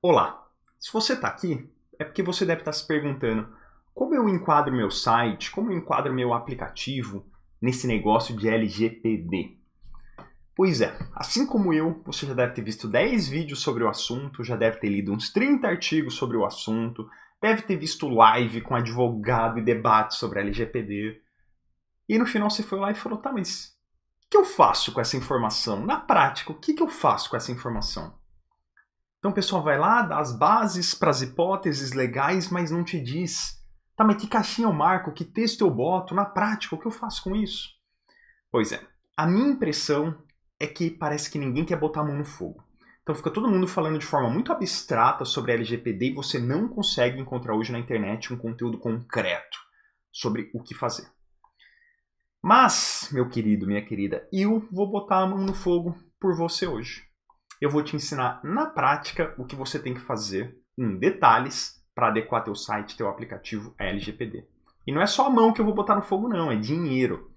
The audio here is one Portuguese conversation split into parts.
Olá! Se você está aqui, é porque você deve estar tá se perguntando como eu enquadro meu site, como eu enquadro meu aplicativo nesse negócio de LGPD. Pois é, assim como eu, você já deve ter visto 10 vídeos sobre o assunto, já deve ter lido uns 30 artigos sobre o assunto, deve ter visto live com advogado e debate sobre LGPD. E no final você foi lá e falou, tá, mas o que eu faço com essa informação? Na prática, o que, que eu faço com essa informação? Então o pessoal vai lá, dá as bases para as hipóteses legais, mas não te diz. Tá, mas que caixinha eu marco? Que texto eu boto? Na prática, o que eu faço com isso? Pois é, a minha impressão é que parece que ninguém quer botar a mão no fogo. Então fica todo mundo falando de forma muito abstrata sobre LGPD e você não consegue encontrar hoje na internet um conteúdo concreto sobre o que fazer. Mas, meu querido, minha querida, eu vou botar a mão no fogo por você hoje eu vou te ensinar na prática o que você tem que fazer em detalhes para adequar teu site, teu aplicativo a LGPD. E não é só a mão que eu vou botar no fogo, não, é dinheiro.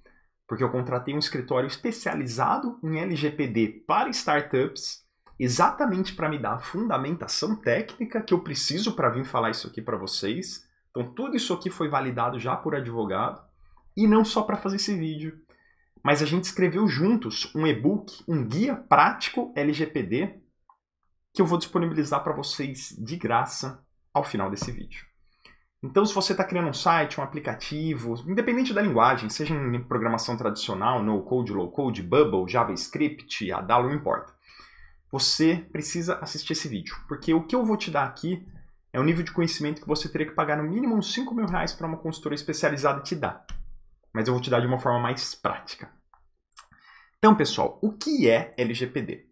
Porque eu contratei um escritório especializado em LGPD para startups, exatamente para me dar a fundamentação técnica que eu preciso para vir falar isso aqui para vocês. Então, tudo isso aqui foi validado já por advogado, e não só para fazer esse vídeo mas a gente escreveu juntos um e-book, um guia prático LGPD, que eu vou disponibilizar para vocês de graça ao final desse vídeo. Então, se você está criando um site, um aplicativo, independente da linguagem, seja em programação tradicional, no-code, low-code, Bubble, JavaScript, Adalo, não importa. Você precisa assistir esse vídeo, porque o que eu vou te dar aqui é o nível de conhecimento que você teria que pagar no mínimo uns 5 mil reais para uma consultora especializada te dar mas eu vou te dar de uma forma mais prática. Então, pessoal, o que é LGPD?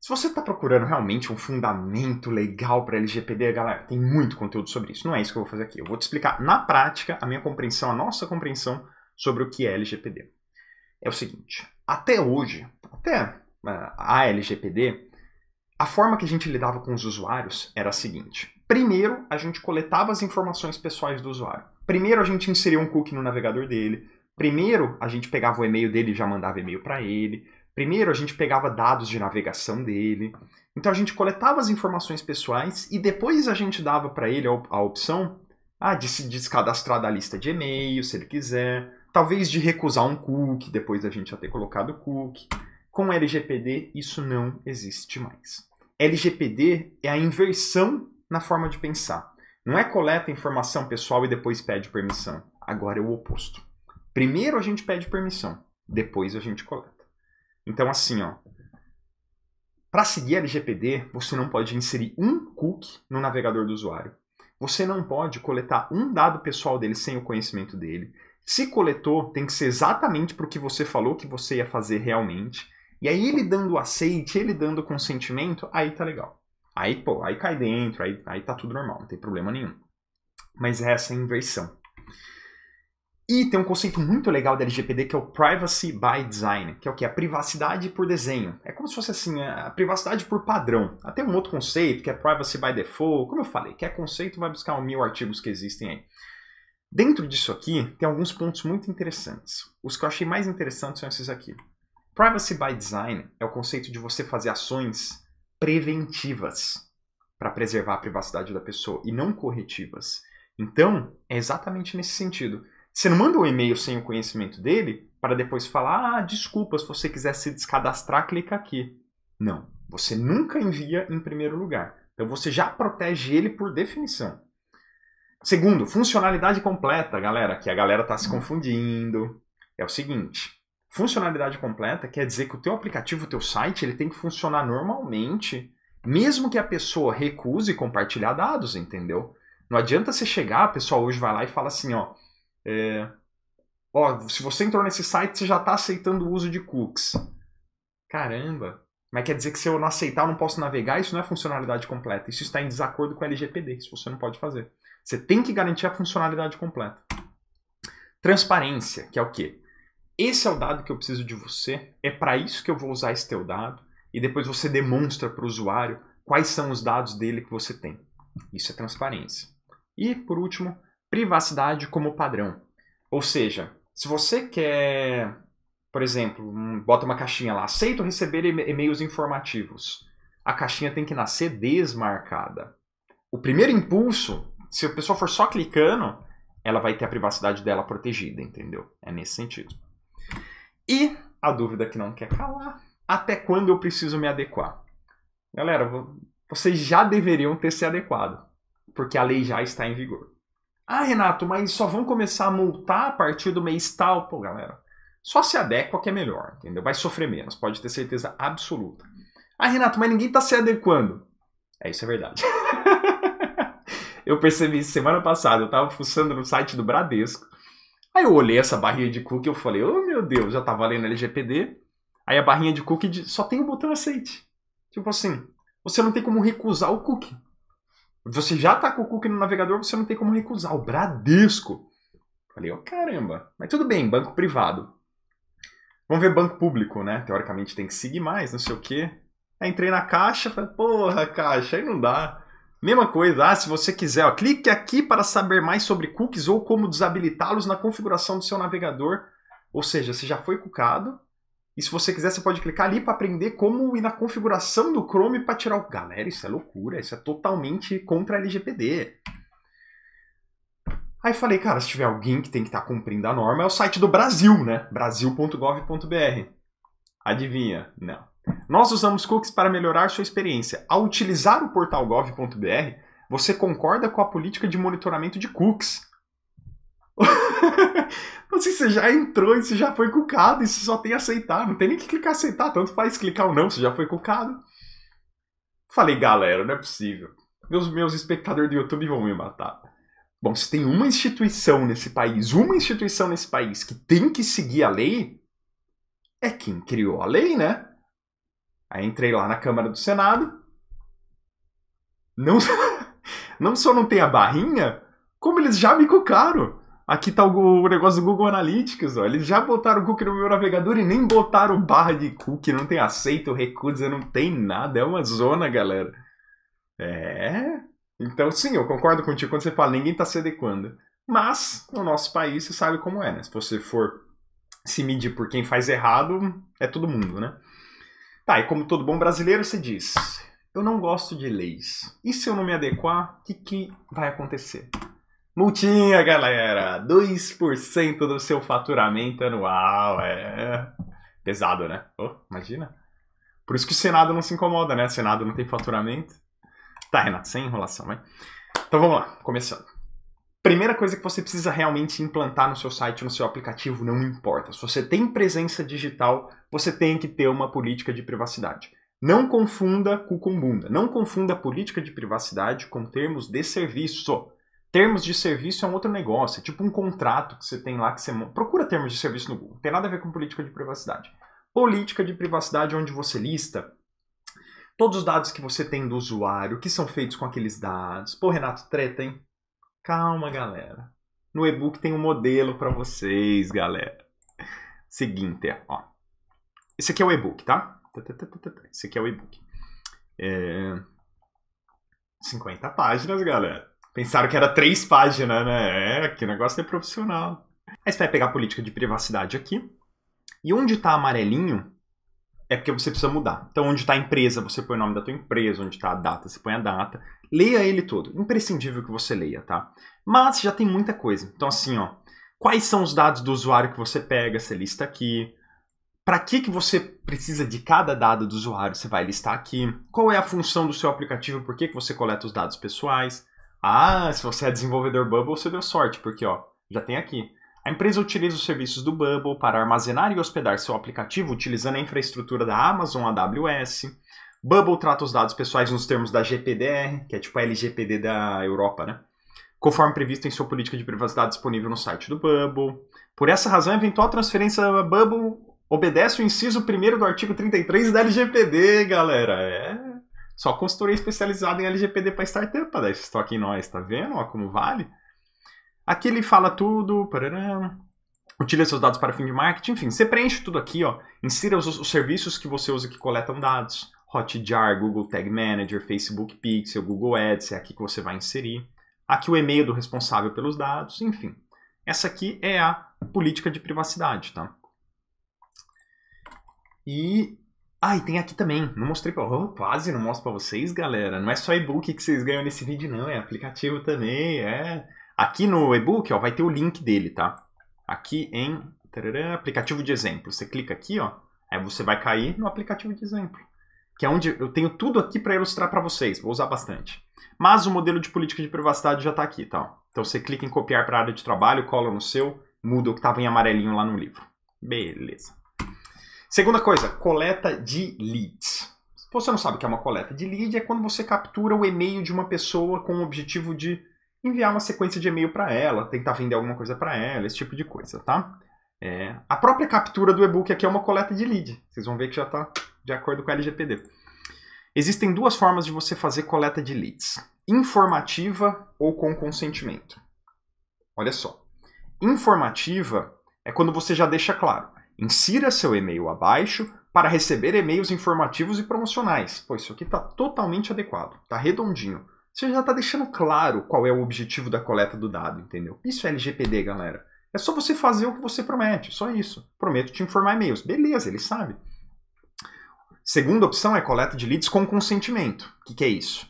Se você está procurando realmente um fundamento legal para LGPD, galera, tem muito conteúdo sobre isso. Não é isso que eu vou fazer aqui. Eu vou te explicar na prática a minha compreensão, a nossa compreensão sobre o que é LGPD. É o seguinte: até hoje, até é, a LGPD, a forma que a gente lidava com os usuários era a seguinte: primeiro, a gente coletava as informações pessoais do usuário primeiro a gente inseria um cookie no navegador dele, primeiro a gente pegava o e-mail dele e já mandava e-mail para ele, primeiro a gente pegava dados de navegação dele. Então a gente coletava as informações pessoais e depois a gente dava para ele a opção ah, de se descadastrar da lista de e-mail, se ele quiser, talvez de recusar um cookie depois da gente já ter colocado o cookie. Com LGPD isso não existe mais. LGPD é a inversão na forma de pensar. Não é coleta informação pessoal e depois pede permissão. Agora é o oposto. Primeiro a gente pede permissão, depois a gente coleta. Então assim, ó, para seguir a LGPD, você não pode inserir um cookie no navegador do usuário. Você não pode coletar um dado pessoal dele sem o conhecimento dele. Se coletou, tem que ser exatamente para o que você falou que você ia fazer realmente. E aí ele dando aceite, ele dando consentimento, aí tá legal. Aí, pô, aí cai dentro, aí, aí tá tudo normal, não tem problema nenhum. Mas é essa inversão. E tem um conceito muito legal da LGPD que é o Privacy by Design, que é o que? A privacidade por desenho. É como se fosse assim, a privacidade por padrão. Até um outro conceito que é Privacy by Default, como eu falei, que é conceito, vai buscar mil artigos que existem aí. Dentro disso aqui, tem alguns pontos muito interessantes. Os que eu achei mais interessantes são esses aqui. Privacy by Design é o conceito de você fazer ações preventivas para preservar a privacidade da pessoa e não corretivas. Então, é exatamente nesse sentido. Você não manda um e-mail sem o conhecimento dele para depois falar: ah, desculpa, se você quiser se descadastrar, clica aqui. Não. Você nunca envia em primeiro lugar. Então você já protege ele por definição. Segundo, funcionalidade completa, galera, que a galera está se confundindo. É o seguinte: Funcionalidade completa quer dizer que o teu aplicativo, o teu site, ele tem que funcionar normalmente, mesmo que a pessoa recuse compartilhar dados, entendeu? Não adianta você chegar, a pessoa hoje vai lá e fala assim, ó, é, ó, se você entrou nesse site, você já está aceitando o uso de cookies. Caramba, mas quer dizer que se eu não aceitar, eu não posso navegar? Isso não é funcionalidade completa. Isso está em desacordo com o LGPD. Isso você não pode fazer. Você tem que garantir a funcionalidade completa. Transparência, que é o quê? Esse é o dado que eu preciso de você, é para isso que eu vou usar esse teu dado, e depois você demonstra para o usuário quais são os dados dele que você tem. Isso é transparência. E, por último, privacidade como padrão. Ou seja, se você quer, por exemplo, bota uma caixinha lá, aceito receber e-mails informativos. A caixinha tem que nascer desmarcada. O primeiro impulso, se a pessoa for só clicando, ela vai ter a privacidade dela protegida, entendeu? É nesse sentido. E a dúvida que não quer calar: até quando eu preciso me adequar? Galera, vocês já deveriam ter se adequado, porque a lei já está em vigor. Ah, Renato, mas só vão começar a multar a partir do mês tal? Pô, galera, só se adequa que é melhor, entendeu? Vai sofrer menos, pode ter certeza absoluta. Ah, Renato, mas ninguém está se adequando. É, isso é verdade. eu percebi semana passada, eu estava fuçando no site do Bradesco Aí eu olhei essa barrinha de cookie e eu falei, oh meu Deus, já tá valendo LGPD. Aí a barrinha de cookie só tem o botão aceite. Tipo assim, você não tem como recusar o cookie. Você já tá com o cookie no navegador, você não tem como recusar. O Bradesco. Falei, ó, oh, caramba. Mas tudo bem, banco privado. Vamos ver banco público, né? Teoricamente tem que seguir mais, não sei o quê. Aí entrei na caixa, falei, porra, caixa, aí não dá. Mesma coisa, ah, se você quiser, ó, clique aqui para saber mais sobre cookies ou como desabilitá-los na configuração do seu navegador. Ou seja, você já foi cucado. E se você quiser, você pode clicar ali para aprender como ir na configuração do Chrome para tirar o. Galera, isso é loucura, isso é totalmente contra a LGPD. Aí falei, cara, se tiver alguém que tem que estar tá cumprindo a norma, é o site do Brasil, né? Brasil.gov.br. Adivinha? Não. Nós usamos cookies para melhorar sua experiência. Ao utilizar o portal gov.br, você concorda com a política de monitoramento de cookies. assim, você já entrou e você já foi cucado e você só tem aceitar. Não tem nem que clicar aceitar, tanto faz clicar ou não, você já foi cucado. Falei, galera, não é possível. Meus, meus espectadores do YouTube vão me matar. Bom, se tem uma instituição nesse país, uma instituição nesse país que tem que seguir a lei, é quem criou a lei, né? Aí entrei lá na Câmara do Senado. Não, não só não tem a barrinha, como eles já me cucaram. Aqui tá o, negócio do Google Analytics, ó. Eles já botaram o cookie no meu navegador e nem botaram barra de cookie. Não tem aceito, recusa, não tem nada. É uma zona, galera. É. Então, sim, eu concordo contigo quando você fala ninguém tá se adequando. Mas, no nosso país, você sabe como é, né? Se você for se medir por quem faz errado, é todo mundo, né? Tá, e como todo bom brasileiro, você diz: eu não gosto de leis. E se eu não me adequar, o que, que vai acontecer? Multinha, galera! 2% do seu faturamento anual. É. Pesado, né? Oh, imagina. Por isso que o Senado não se incomoda, né? O Senado não tem faturamento. Tá, Renato, sem enrolação, vai. Então vamos lá, começando primeira coisa que você precisa realmente implantar no seu site, no seu aplicativo, não importa. Se você tem presença digital, você tem que ter uma política de privacidade. Não confunda cu com bunda. Não confunda política de privacidade com termos de serviço. Termos de serviço é um outro negócio, é tipo um contrato que você tem lá que você. Procura termos de serviço no Google, não tem nada a ver com política de privacidade. Política de privacidade onde você lista todos os dados que você tem do usuário, que são feitos com aqueles dados. Pô, Renato, treta, hein? Calma, galera. No e-book tem um modelo para vocês, galera. Seguinte, é, ó. Esse aqui é o e-book, tá? tá, tá, tá Esse aqui é o e-book. É... 50 páginas, galera. Pensaram que era três páginas, né? É, que negócio é profissional. Aí você vai pegar a política de privacidade aqui. E onde tá amarelinho é porque você precisa mudar. Então, onde tá a empresa, você põe o nome da tua empresa. Onde tá a data, você põe a data. Leia ele todo. Imprescindível que você leia, tá? Mas já tem muita coisa. Então, assim, ó. Quais são os dados do usuário que você pega? Você lista aqui. Para que, que você precisa de cada dado do usuário? Você vai listar aqui. Qual é a função do seu aplicativo? Por que, que você coleta os dados pessoais? Ah, se você é desenvolvedor Bubble, você deu sorte, porque ó, já tem aqui. A empresa utiliza os serviços do Bubble para armazenar e hospedar seu aplicativo utilizando a infraestrutura da Amazon AWS. Bubble trata os dados pessoais nos termos da GPDR, que é tipo a LGPD da Europa, né? Conforme previsto em sua política de privacidade disponível no site do Bubble. Por essa razão, a eventual transferência da Bubble obedece o inciso 1 do artigo 33 da LGPD, galera. É. Só consultoria especializada em LGPD para startup, dar né? esse estão aqui nós, tá vendo? Ó, como vale. Aqui ele fala tudo, pararam. Utiliza seus dados para fim de marketing, enfim, você preenche tudo aqui, ó. Insira os, os serviços que você usa que coletam dados. Hotjar, Google Tag Manager, Facebook Pixel, Google Ads, é aqui que você vai inserir. Aqui o e-mail do responsável pelos dados, enfim. Essa aqui é a política de privacidade, tá? E ah, e tem aqui também. Não mostrei pra... Oh, quase não mostro para vocês, galera. Não é só e-book que vocês ganham nesse vídeo, não. É aplicativo também, é... Aqui no e-book, ó, vai ter o link dele, tá? Aqui em... Tarará, aplicativo de exemplo. Você clica aqui, ó. Aí você vai cair no aplicativo de exemplo que é onde eu tenho tudo aqui para ilustrar para vocês, vou usar bastante. Mas o modelo de política de privacidade já está aqui, tá? Então você clica em copiar para a área de trabalho, cola no seu, muda o que estava em amarelinho lá no livro. Beleza. Segunda coisa, coleta de leads. Se você não sabe o que é uma coleta de lead, é quando você captura o e-mail de uma pessoa com o objetivo de enviar uma sequência de e-mail para ela, tentar vender alguma coisa para ela, esse tipo de coisa, tá? É, a própria captura do e-book aqui é uma coleta de lead. Vocês vão ver que já está de acordo com a LGPD. Existem duas formas de você fazer coleta de leads: informativa ou com consentimento. Olha só. Informativa é quando você já deixa claro. Insira seu e-mail abaixo para receber e-mails informativos e promocionais. Pô, isso aqui está totalmente adequado, está redondinho. Você já está deixando claro qual é o objetivo da coleta do dado, entendeu? Isso é LGPD, galera. É só você fazer o que você promete, só isso. Prometo te informar e-mails. Beleza, ele sabe. Segunda opção é coleta de leads com consentimento. O que, que é isso?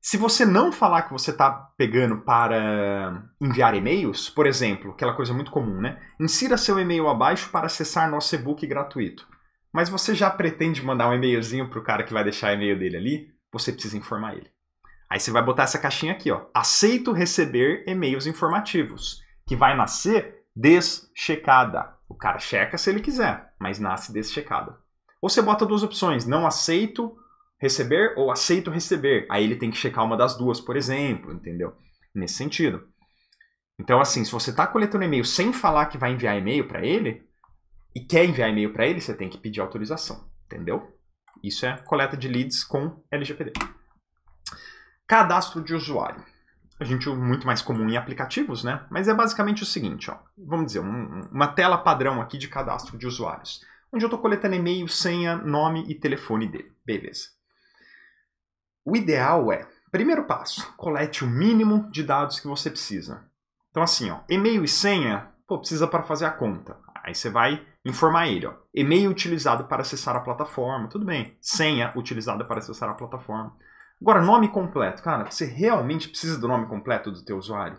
Se você não falar que você está pegando para enviar e-mails, por exemplo, aquela coisa muito comum, né? Insira seu e-mail abaixo para acessar nosso e-book gratuito. Mas você já pretende mandar um e-mailzinho para o cara que vai deixar o e-mail dele ali? Você precisa informar ele. Aí você vai botar essa caixinha aqui, ó. Aceito receber e-mails informativos, que vai nascer deschecada. O cara checa se ele quiser, mas nasce deschecada. Ou você bota duas opções, não aceito receber ou aceito receber. Aí ele tem que checar uma das duas, por exemplo, entendeu? Nesse sentido. Então, assim, se você está coletando e-mail sem falar que vai enviar e-mail para ele e quer enviar e-mail para ele, você tem que pedir autorização, entendeu? Isso é coleta de leads com LGPD. Cadastro de usuário. A gente usa muito mais comum em aplicativos, né? Mas é basicamente o seguinte, ó. Vamos dizer, um, uma tela padrão aqui de cadastro de usuários onde eu estou coletando e-mail, senha, nome e telefone dele. Beleza. O ideal é, primeiro passo, colete o mínimo de dados que você precisa. Então assim, ó, e-mail e senha, pô, precisa para fazer a conta. Aí você vai informar ele, ó, e-mail utilizado para acessar a plataforma, tudo bem. Senha utilizada para acessar a plataforma. Agora, nome completo, cara, você realmente precisa do nome completo do teu usuário?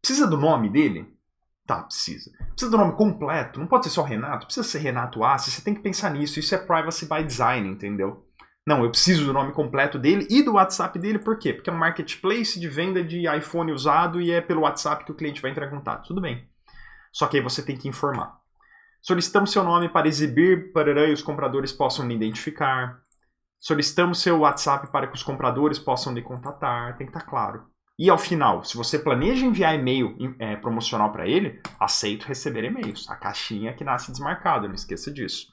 Precisa do nome dele? Tá, precisa. Precisa do nome completo, não pode ser só Renato, precisa ser Renato Assi, você tem que pensar nisso, isso é privacy by design, entendeu? Não, eu preciso do nome completo dele e do WhatsApp dele, por quê? Porque é um marketplace de venda de iPhone usado e é pelo WhatsApp que o cliente vai entrar em contato, tudo bem. Só que aí você tem que informar. Solicitamos seu nome para exibir para e os compradores possam lhe identificar. Solicitamos seu WhatsApp para que os compradores possam lhe contatar, tem que estar tá claro. E ao final, se você planeja enviar e-mail é, promocional para ele, aceito receber e-mails. A caixinha que nasce desmarcada, não esqueça disso.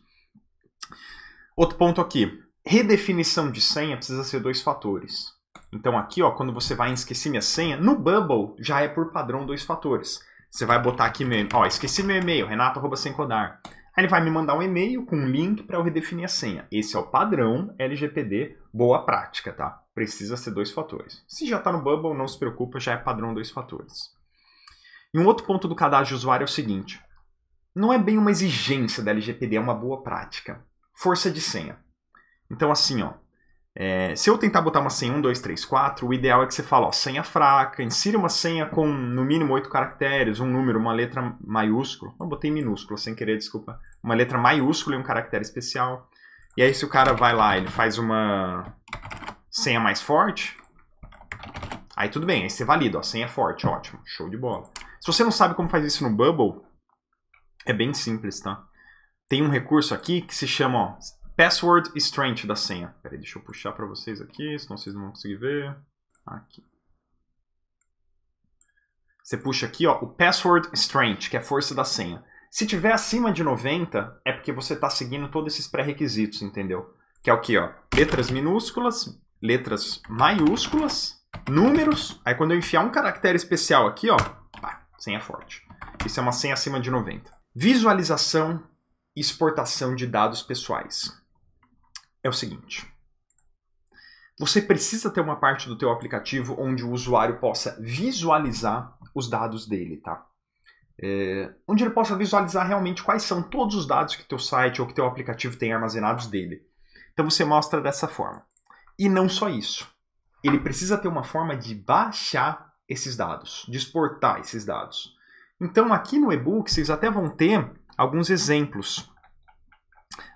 Outro ponto aqui. Redefinição de senha precisa ser dois fatores. Então aqui, ó, quando você vai em esqueci minha senha, no Bubble já é por padrão dois fatores. Você vai botar aqui meu, ó, esqueci meu e-mail, renato@sencodar. Ele vai me mandar um e-mail com um link para eu redefinir a senha. Esse é o padrão LGPD boa prática, tá? Precisa ser dois fatores. Se já está no Bubble, não se preocupa, já é padrão dois fatores. E um outro ponto do cadastro de usuário é o seguinte: não é bem uma exigência da LGPD, é uma boa prática. Força de senha. Então, assim, ó, é, se eu tentar botar uma senha 1, 2, 3, 4, o ideal é que você fale, ó, senha fraca, insira uma senha com no mínimo 8 caracteres, um número, uma letra maiúsculo. Não, botei minúscula sem querer, desculpa uma letra maiúscula e um caractere especial. E aí se o cara vai lá, ele faz uma senha mais forte, aí tudo bem, aí você valida, a senha forte, ótimo, show de bola. Se você não sabe como faz isso no Bubble, é bem simples, tá? Tem um recurso aqui que se chama, ó, password strength da senha. Peraí, deixa eu puxar para vocês aqui, senão vocês não vão conseguir ver. Aqui. Você puxa aqui, ó, o password strength, que é a força da senha. Se tiver acima de 90, é porque você está seguindo todos esses pré-requisitos, entendeu? Que é o que, ó? Letras minúsculas, letras maiúsculas, números. Aí quando eu enfiar um caractere especial aqui, ó, pá, senha forte. Isso é uma senha acima de 90. Visualização e exportação de dados pessoais. É o seguinte. Você precisa ter uma parte do teu aplicativo onde o usuário possa visualizar os dados dele, tá? é, onde ele possa visualizar realmente quais são todos os dados que teu site ou que teu aplicativo tem armazenados dele. Então você mostra dessa forma. E não só isso. Ele precisa ter uma forma de baixar esses dados, de exportar esses dados. Então aqui no e-book vocês até vão ter alguns exemplos.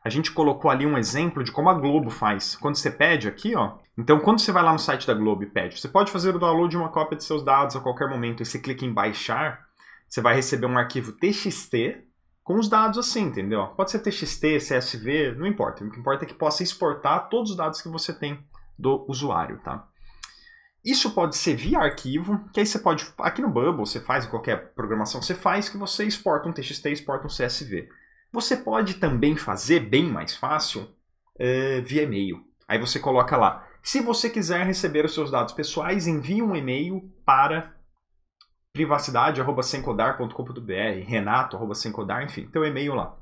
A gente colocou ali um exemplo de como a Globo faz. Quando você pede aqui, ó. Então, quando você vai lá no site da Globo e pede, você pode fazer o download de uma cópia de seus dados a qualquer momento e você clica em baixar você vai receber um arquivo TXT com os dados assim, entendeu? Pode ser TXT, CSV, não importa. O que importa é que possa exportar todos os dados que você tem do usuário, tá? Isso pode ser via arquivo, que aí você pode, aqui no Bubble, você faz, em qualquer programação você faz, que você exporta um TXT, exporta um CSV. Você pode também fazer, bem mais fácil, é, via e-mail. Aí você coloca lá, se você quiser receber os seus dados pessoais, envie um e-mail para privacidade@semcodar.com.br, renato@semcodar, enfim, teu e-mail lá.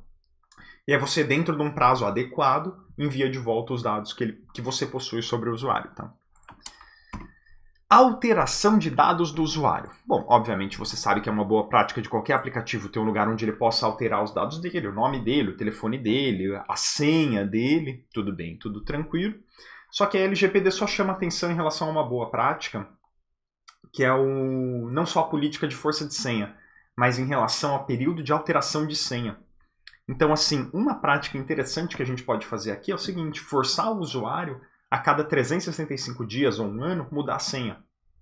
E aí você dentro de um prazo adequado envia de volta os dados que, ele, que você possui sobre o usuário, tá? alteração de dados do usuário. Bom, obviamente você sabe que é uma boa prática de qualquer aplicativo ter um lugar onde ele possa alterar os dados dele, o nome dele, o telefone dele, a senha dele, tudo bem, tudo tranquilo. Só que a LGPD só chama atenção em relação a uma boa prática que é o não só a política de força de senha, mas em relação ao período de alteração de senha. Então, assim, uma prática interessante que a gente pode fazer aqui é o seguinte: forçar o usuário a cada 365 dias ou um ano mudar a senha.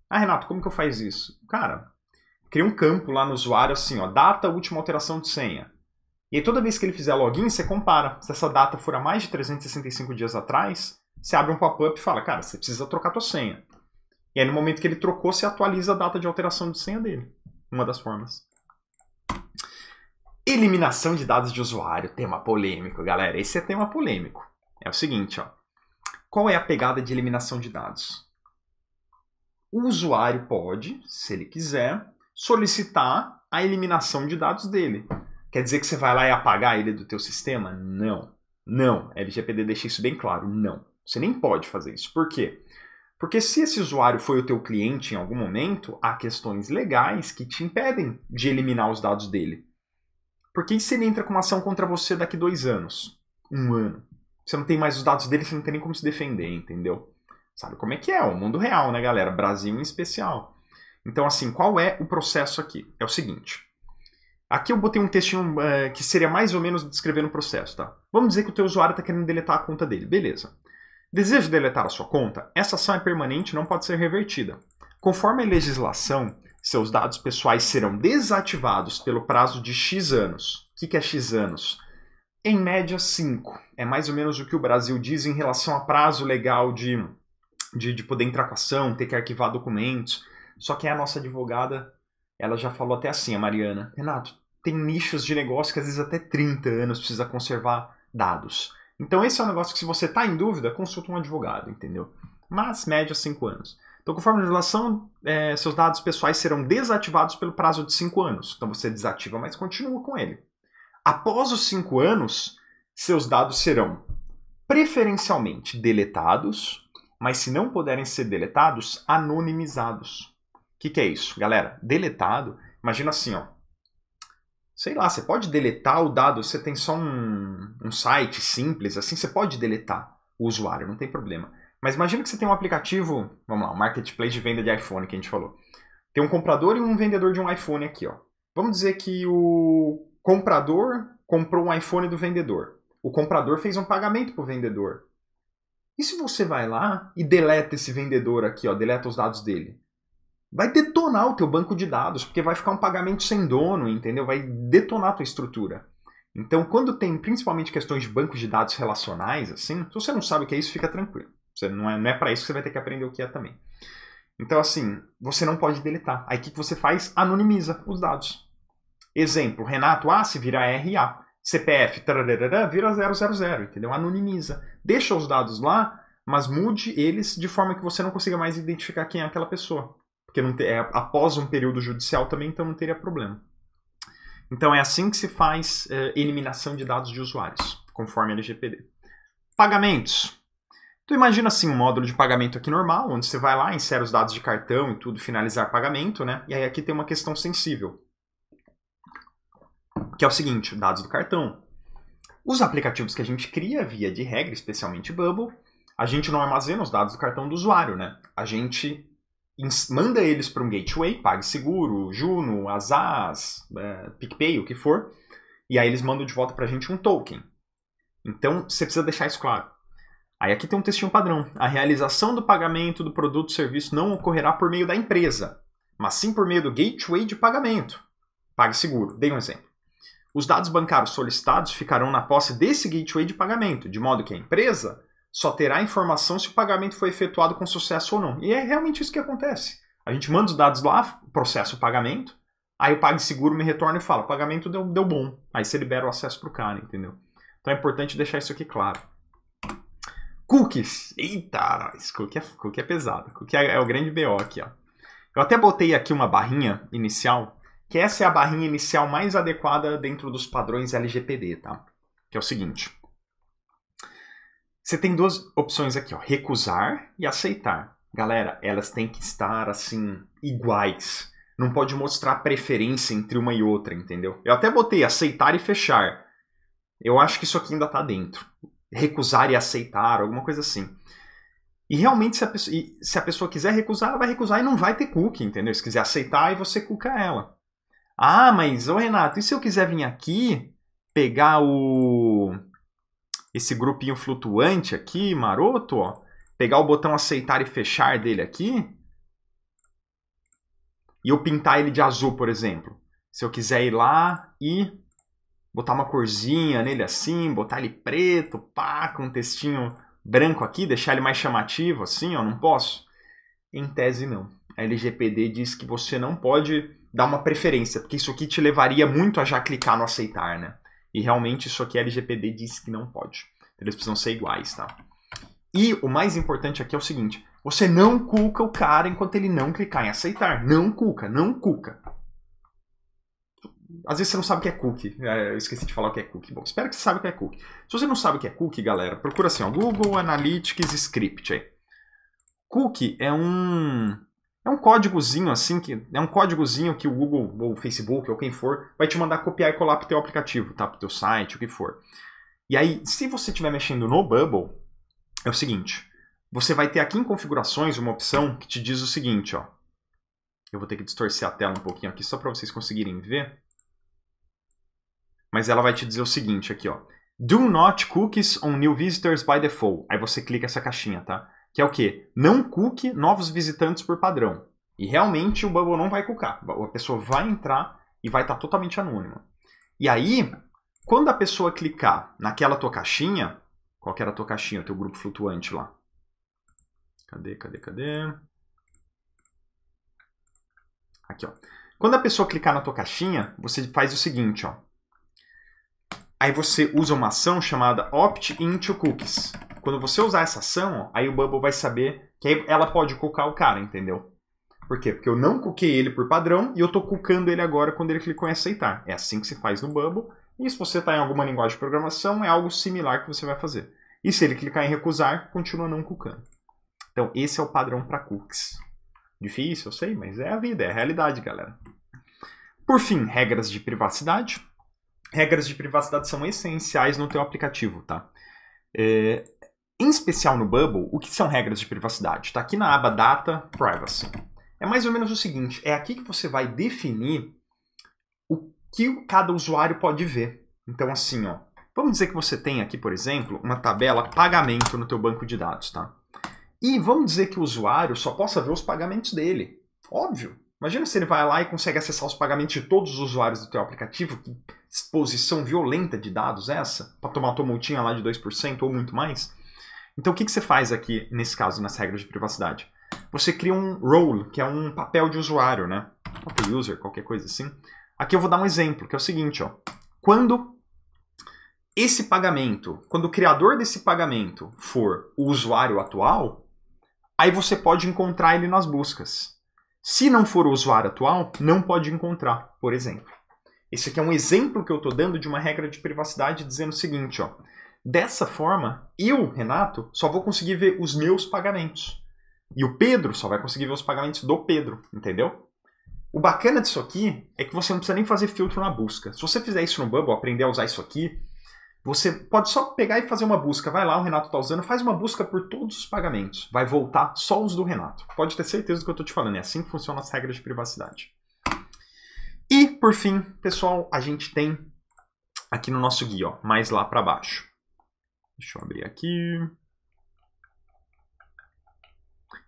Ah, Renato, como que eu faço isso? Cara, cria um campo lá no usuário assim, ó, data última alteração de senha. E aí, toda vez que ele fizer login, você compara. Se essa data for a mais de 365 dias atrás, você abre um pop-up e fala, cara, você precisa trocar tua senha. E aí no momento que ele trocou, se atualiza a data de alteração de senha dele. Uma das formas. Eliminação de dados de usuário, tema polêmico, galera. Esse é tema polêmico. É o seguinte, ó. Qual é a pegada de eliminação de dados? O usuário pode, se ele quiser, solicitar a eliminação de dados dele. Quer dizer que você vai lá e apagar ele do teu sistema? Não. Não. A LGPD deixa isso bem claro. Não. Você nem pode fazer isso. Por quê? Porque se esse usuário foi o teu cliente em algum momento, há questões legais que te impedem de eliminar os dados dele. Porque se ele entra com uma ação contra você daqui dois anos, um ano, você não tem mais os dados dele, você não tem nem como se defender, entendeu? Sabe como é que é? O mundo real, né, galera? Brasil em especial. Então, assim, qual é o processo aqui? É o seguinte. Aqui eu botei um textinho eh, que seria mais ou menos descrevendo o processo, tá? Vamos dizer que o teu usuário está querendo deletar a conta dele. Beleza. Deseja deletar a sua conta? Essa ação é permanente e não pode ser revertida. Conforme a legislação, seus dados pessoais serão desativados pelo prazo de X anos. O que é X anos? Em média, 5. É mais ou menos o que o Brasil diz em relação a prazo legal de, de, de poder entrar com ação, ter que arquivar documentos. Só que a nossa advogada, ela já falou até assim, a Mariana. Renato, tem nichos de negócio que às vezes até 30 anos precisa conservar dados. Então esse é um negócio que se você está em dúvida, consulta um advogado, entendeu? Mas média 5 anos. Então, conforme a legislação, é, seus dados pessoais serão desativados pelo prazo de 5 anos. Então você desativa, mas continua com ele. Após os 5 anos, seus dados serão preferencialmente deletados, mas se não puderem ser deletados, anonimizados. O que, que é isso? Galera, deletado, imagina assim, ó, sei lá, você pode deletar o dado, você tem só um, um site simples, assim, você pode deletar o usuário, não tem problema. Mas imagina que você tem um aplicativo, vamos lá, um marketplace de venda de iPhone que a gente falou. Tem um comprador e um vendedor de um iPhone aqui, ó. Vamos dizer que o comprador comprou um iPhone do vendedor. O comprador fez um pagamento pro vendedor. E se você vai lá e deleta esse vendedor aqui, ó, deleta os dados dele? vai detonar o teu banco de dados, porque vai ficar um pagamento sem dono, entendeu? Vai detonar a tua estrutura. Então, quando tem principalmente questões de bancos de dados relacionais, assim, se você não sabe o que é isso, fica tranquilo. Você não é, não é para isso que você vai ter que aprender o que é também. Então, assim, você não pode deletar. Aí o que, que você faz? Anonimiza os dados. Exemplo, Renato A ah, se vira RA. CPF, tararara, vira 000, entendeu? Anonimiza. Deixa os dados lá, mas mude eles de forma que você não consiga mais identificar quem é aquela pessoa porque não te, é após um período judicial também, então não teria problema. Então é assim que se faz é, eliminação de dados de usuários, conforme a LGPD. Pagamentos. Tu então, imagina assim um módulo de pagamento aqui normal, onde você vai lá, insere os dados de cartão e tudo, finalizar pagamento, né? E aí aqui tem uma questão sensível. Que é o seguinte, dados do cartão. Os aplicativos que a gente cria via de regra, especialmente Bubble, a gente não armazena os dados do cartão do usuário, né? A gente manda eles para um gateway, PagSeguro, Juno, Azaz, é, PicPay, o que for, e aí eles mandam de volta para a gente um token. Então, você precisa deixar isso claro. Aí aqui tem um textinho padrão. A realização do pagamento do produto ou serviço não ocorrerá por meio da empresa, mas sim por meio do gateway de pagamento. PagSeguro, dei um exemplo. Os dados bancários solicitados ficarão na posse desse gateway de pagamento, de modo que a empresa só terá informação se o pagamento foi efetuado com sucesso ou não. E é realmente isso que acontece. A gente manda os dados lá, processa o pagamento, aí o PagSeguro me retorna e fala, o pagamento deu, deu bom. Aí você libera o acesso para o cara, entendeu? Então é importante deixar isso aqui claro. Cookies. Eita, esse cookie é, cookie é pesado. Cookie é, é o grande BO aqui, ó. Eu até botei aqui uma barrinha inicial, que essa é a barrinha inicial mais adequada dentro dos padrões LGPD, tá? Que é o seguinte. Você tem duas opções aqui, ó, recusar e aceitar. Galera, elas têm que estar assim iguais. Não pode mostrar preferência entre uma e outra, entendeu? Eu até botei aceitar e fechar. Eu acho que isso aqui ainda tá dentro. Recusar e aceitar, alguma coisa assim. E realmente, se a, pessoa, se a pessoa quiser recusar, ela vai recusar e não vai ter cookie, entendeu? Se quiser aceitar, e você cuca ela. Ah, mas, ô Renato, e se eu quiser vir aqui pegar o esse grupinho flutuante aqui, maroto, ó. Pegar o botão aceitar e fechar dele aqui. E eu pintar ele de azul, por exemplo. Se eu quiser ir lá e botar uma corzinha nele assim, botar ele preto, pá, com um textinho branco aqui, deixar ele mais chamativo assim, ó, não posso? Em tese não. A LGPD diz que você não pode dar uma preferência, porque isso aqui te levaria muito a já clicar no aceitar, né? E realmente isso aqui a LGPD diz que não pode. Eles precisam ser iguais, tá? E o mais importante aqui é o seguinte: você não cuca o cara enquanto ele não clicar em aceitar. Não cuca, não cuca. Às vezes você não sabe o que é cookie. É, eu esqueci de falar o que é cookie. Bom, espero que você saiba o que é cookie. Se você não sabe o que é cookie, galera, procura assim, ó, Google Analytics Script aí. Cookie é um é um códigozinho assim, que é um códigozinho que o Google ou o Facebook ou quem for vai te mandar copiar e colar para o teu aplicativo, tá? para o teu site, o que for. E aí, se você estiver mexendo no Bubble, é o seguinte, você vai ter aqui em configurações uma opção que te diz o seguinte, ó. Eu vou ter que distorcer a tela um pouquinho aqui só para vocês conseguirem ver. Mas ela vai te dizer o seguinte aqui, ó. Do not cookies on new visitors by default. Aí você clica essa caixinha, tá? que é o quê? Não cuque novos visitantes por padrão. E realmente o Bubble não vai cucar. A pessoa vai entrar e vai estar tá totalmente anônima. E aí, quando a pessoa clicar naquela tua caixinha, qual que era a tua caixinha, o teu grupo flutuante lá? Cadê, cadê, cadê? Aqui, ó. Quando a pessoa clicar na tua caixinha, você faz o seguinte, ó. Aí você usa uma ação chamada opt into cookies. Quando você usar essa ação, aí o Bubble vai saber que ela pode cucar o cara, entendeu? Por quê? Porque eu não cuquei ele por padrão e eu estou cucando ele agora quando ele clicou em aceitar. É assim que se faz no Bubble. E se você está em alguma linguagem de programação, é algo similar que você vai fazer. E se ele clicar em recusar, continua não cucando. Então, esse é o padrão para cookies. Difícil, eu sei, mas é a vida, é a realidade, galera. Por fim, regras de privacidade. Regras de privacidade são essenciais no teu aplicativo, tá? É, em especial no Bubble, o que são regras de privacidade? Está aqui na aba Data Privacy. É mais ou menos o seguinte: é aqui que você vai definir o que cada usuário pode ver. Então, assim, ó, vamos dizer que você tem aqui, por exemplo, uma tabela pagamento no teu banco de dados, tá? E vamos dizer que o usuário só possa ver os pagamentos dele. Óbvio. Imagina se ele vai lá e consegue acessar os pagamentos de todos os usuários do teu aplicativo. Que exposição violenta de dados é essa? Para tomar tua multinha lá de 2% ou muito mais? Então, o que, que você faz aqui, nesse caso, nas regras de privacidade? Você cria um role, que é um papel de usuário, né? Papel user, qualquer coisa assim. Aqui eu vou dar um exemplo, que é o seguinte, ó. Quando esse pagamento, quando o criador desse pagamento for o usuário atual, aí você pode encontrar ele nas buscas. Se não for o usuário atual, não pode encontrar, por exemplo. Esse aqui é um exemplo que eu estou dando de uma regra de privacidade dizendo o seguinte, ó. Dessa forma, eu, Renato, só vou conseguir ver os meus pagamentos. E o Pedro só vai conseguir ver os pagamentos do Pedro, entendeu? O bacana disso aqui é que você não precisa nem fazer filtro na busca. Se você fizer isso no Bubble, aprender a usar isso aqui, você pode só pegar e fazer uma busca. Vai lá, o Renato está usando, faz uma busca por todos os pagamentos. Vai voltar só os do Renato. Pode ter certeza do que eu estou te falando. É assim que funcionam as regras de privacidade. E, por fim, pessoal, a gente tem aqui no nosso guia, ó, mais lá para baixo. Deixa eu abrir aqui.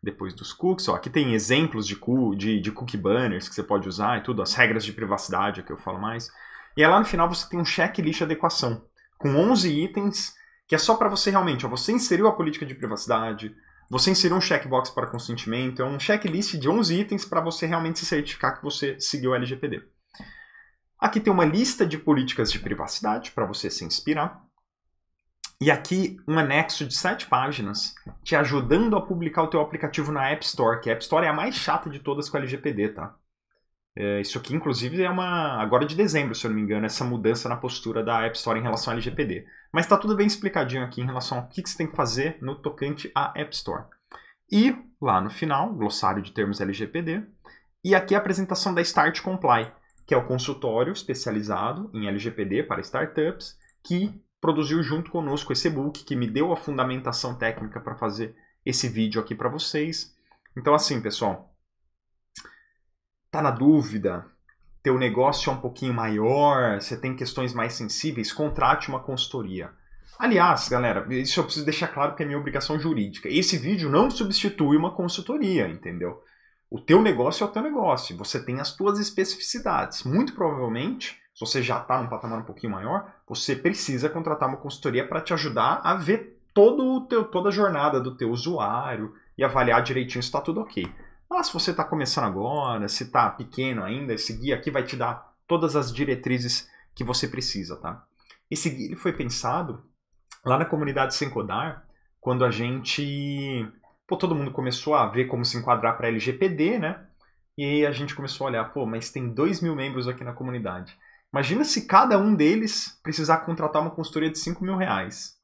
Depois dos cookies, ó, aqui tem exemplos de, cu, de, de cookie banners que você pode usar e tudo, as regras de privacidade é que eu falo mais. E aí lá no final você tem um checklist de adequação, com 11 itens, que é só para você realmente, ó, você inseriu a política de privacidade, você inseriu um checkbox para consentimento, é um checklist de 11 itens para você realmente se certificar que você seguiu o LGPD. Aqui tem uma lista de políticas de privacidade para você se inspirar. E aqui um anexo de sete páginas te ajudando a publicar o teu aplicativo na App Store, que a App Store é a mais chata de todas com a LGPD, tá? É, isso aqui, inclusive, é uma. agora de dezembro, se eu não me engano, essa mudança na postura da App Store em relação à LGPD. Mas está tudo bem explicadinho aqui em relação ao que, que você tem que fazer no tocante à App Store. E lá no final, glossário de termos LGPD. E aqui a apresentação da Start Comply, que é o consultório especializado em LGPD para startups, que produziu junto conosco esse e-book que me deu a fundamentação técnica para fazer esse vídeo aqui para vocês. Então assim, pessoal, tá na dúvida, teu negócio é um pouquinho maior, você tem questões mais sensíveis, contrate uma consultoria. Aliás, galera, isso eu preciso deixar claro que é minha obrigação jurídica. Esse vídeo não substitui uma consultoria, entendeu? O teu negócio é o teu negócio, você tem as tuas especificidades. Muito provavelmente, se você já está num patamar um pouquinho maior, você precisa contratar uma consultoria para te ajudar a ver todo o teu, toda a jornada do teu usuário e avaliar direitinho se está tudo ok. Mas ah, se você está começando agora, se está pequeno ainda, esse guia aqui vai te dar todas as diretrizes que você precisa, tá? Esse guia ele foi pensado lá na comunidade Sem Codar, quando a gente... Pô, todo mundo começou a ver como se enquadrar para LGPD, né? E a gente começou a olhar, pô, mas tem 2 mil membros aqui na comunidade Imagina se cada um deles precisar contratar uma consultoria de 5 mil reais.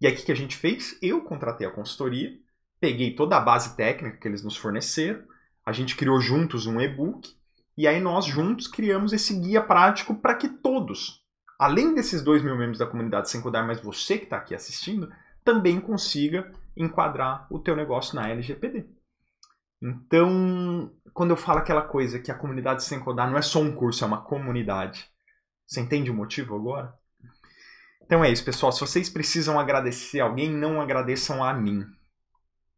E aí o que a gente fez? Eu contratei a consultoria, peguei toda a base técnica que eles nos forneceram, a gente criou juntos um e-book, e aí nós juntos criamos esse guia prático para que todos, além desses 2 mil membros da comunidade sem codar, mas você que está aqui assistindo, também consiga enquadrar o teu negócio na LGPD. Então, quando eu falo aquela coisa que a comunidade codar não é só um curso, é uma comunidade. Você entende o motivo agora? Então é isso, pessoal. Se vocês precisam agradecer alguém, não agradeçam a mim.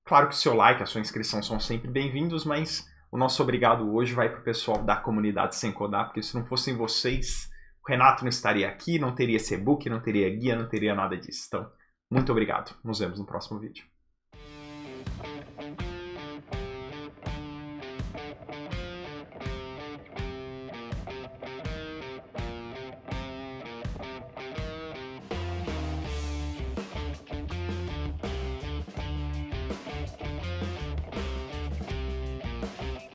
Claro que o seu like, a sua inscrição são sempre bem-vindos, mas o nosso obrigado hoje vai para o pessoal da comunidade Sem Codar, porque se não fossem vocês, o Renato não estaria aqui, não teria esse e-book, não teria guia, não teria nada disso. Então, muito obrigado. Nos vemos no próximo vídeo.